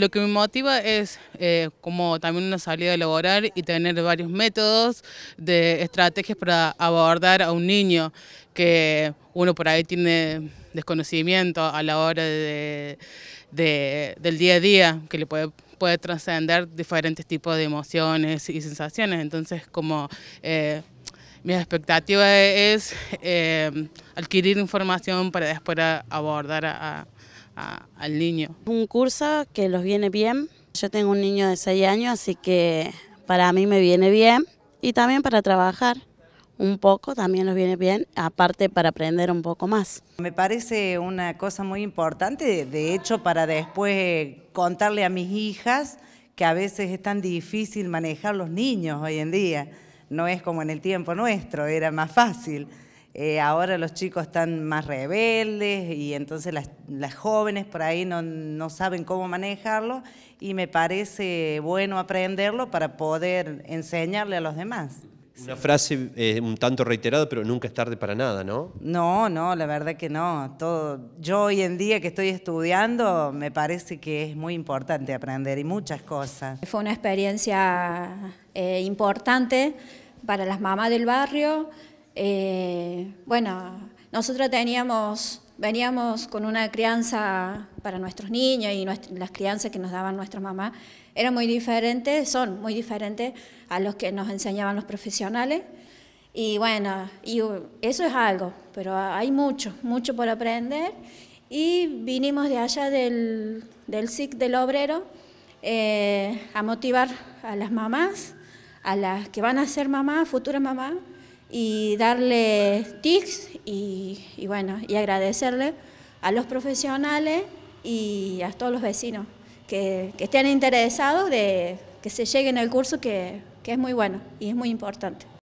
Lo que me motiva es eh, como también una salida laboral y tener varios métodos de estrategias para abordar a un niño que uno por ahí tiene desconocimiento a la hora del día a día, que le puede, puede trascender diferentes tipos de emociones y sensaciones. Entonces, como eh, mi expectativa es eh, adquirir información para después abordar a al niño. Un curso que los viene bien. Yo tengo un niño de 6 años, así que para mí me viene bien y también para trabajar un poco también nos viene bien, aparte para aprender un poco más. Me parece una cosa muy importante, de hecho, para después eh, contarle a mis hijas que a veces es tan difícil manejar los niños hoy en día. No es como en el tiempo nuestro, era más fácil. Eh, ahora los chicos están más rebeldes y entonces las, jóvenes por ahí no, no, saben cómo manejarlo y me parece bueno aprenderlo para poder enseñarle a los demás. Una frase eh, un tanto reiterada, pero nunca es tarde para nada, ¿no? No, no, la verdad que no. Todo, yo hoy en día que estoy estudiando, me parece que es muy importante aprender y muchas cosas. Fue una experiencia eh, importante para las mamás del barrio, eh, bueno, nosotros teníamos, veníamos con una crianza para nuestros niños y las crianzas que nos daban nuestras mamás eran muy diferentes, son muy diferentes a los que nos enseñaban los profesionales. Y bueno, y eso es algo, pero hay mucho, mucho por aprender. Y vinimos de allá del, del SIC del obrero eh, a motivar a las mamás, a las que van a ser mamás, futuras mamás, y darle tics y, y, bueno, y agradecerle a los profesionales y a todos los vecinos que, que estén interesados de que se lleguen al curso que es muy bueno y es muy importante.